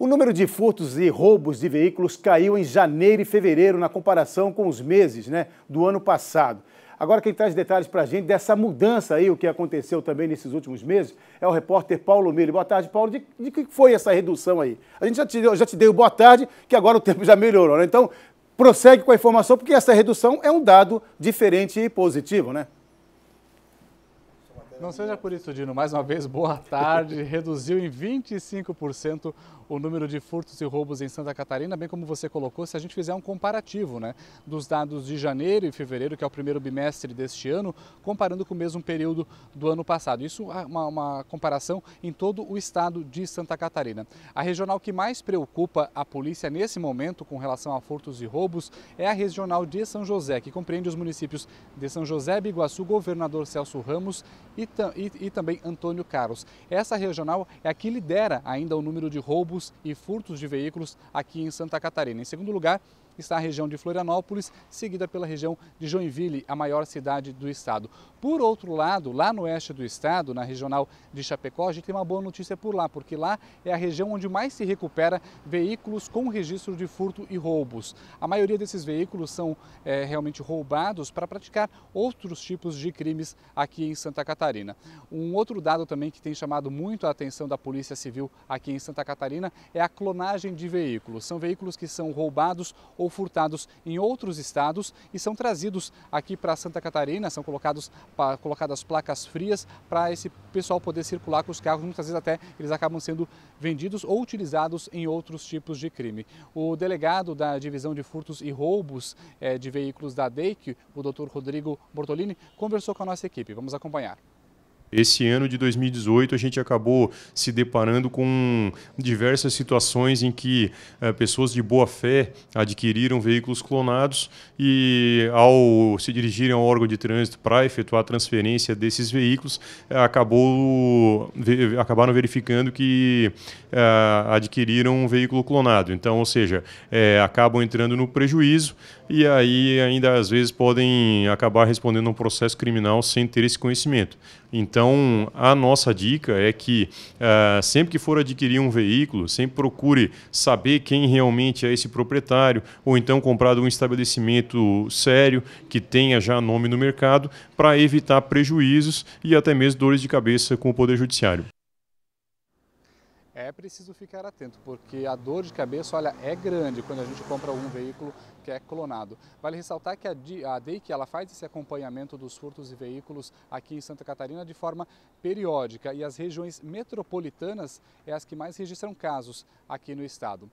O número de furtos e roubos de veículos caiu em janeiro e fevereiro na comparação com os meses né, do ano passado. Agora quem traz detalhes para a gente dessa mudança aí, o que aconteceu também nesses últimos meses, é o repórter Paulo Miller. Boa tarde, Paulo. De, de que foi essa redução aí? A gente já te, já te deu boa tarde, que agora o tempo já melhorou, né? Então, prossegue com a informação, porque essa redução é um dado diferente e positivo, né? Não seja por isso, Dino. Mais uma vez, boa tarde. Reduziu em 25% o número de furtos e roubos em Santa Catarina, bem como você colocou, se a gente fizer um comparativo né, dos dados de janeiro e fevereiro, que é o primeiro bimestre deste ano, comparando com o mesmo período do ano passado. Isso é uma, uma comparação em todo o estado de Santa Catarina. A regional que mais preocupa a polícia nesse momento com relação a furtos e roubos é a regional de São José, que compreende os municípios de São José, Biguaçu, Governador Celso Ramos e e, e, também Antônio Carlos. Essa regional é a que lidera ainda o número de roubos e furtos de veículos aqui em Santa Catarina. Em segundo lugar, está a região de Florianópolis, seguida pela região de Joinville, a maior cidade do estado. Por outro lado, lá no oeste do estado, na regional de Chapecó, a gente tem uma boa notícia por lá, porque lá é a região onde mais se recupera veículos com registro de furto e roubos. A maioria desses veículos são é, realmente roubados para praticar outros tipos de crimes aqui em Santa Catarina. Um outro dado também que tem chamado muito a atenção da Polícia Civil aqui em Santa Catarina é a clonagem de veículos. São veículos que são roubados ou ou furtados em outros estados e são trazidos aqui para Santa Catarina, são colocados, colocadas placas frias para esse pessoal poder circular com os carros, muitas vezes até eles acabam sendo vendidos ou utilizados em outros tipos de crime. O delegado da Divisão de Furtos e Roubos eh, de Veículos da DEIC, o doutor Rodrigo Bortolini, conversou com a nossa equipe. Vamos acompanhar. Esse ano de 2018 a gente acabou se deparando com diversas situações em que eh, pessoas de boa fé adquiriram veículos clonados e ao se dirigirem ao órgão de trânsito para efetuar a transferência desses veículos eh, acabou ve acabaram verificando que eh, adquiriram um veículo clonado. Então, ou seja, acabam entrando no prejuízo e aí ainda às vezes podem acabar respondendo a um processo criminal sem ter esse conhecimento. Então, a nossa dica é que uh, sempre que for adquirir um veículo, sempre procure saber quem realmente é esse proprietário, ou então comprar de um estabelecimento sério que tenha já nome no mercado, para evitar prejuízos e até mesmo dores de cabeça com o Poder Judiciário é preciso ficar atento, porque a dor de cabeça, olha, é grande quando a gente compra um veículo que é clonado. Vale ressaltar que a, a DEIC, ela faz esse acompanhamento dos furtos de veículos aqui em Santa Catarina de forma periódica e as regiões metropolitanas é as que mais registram casos aqui no estado.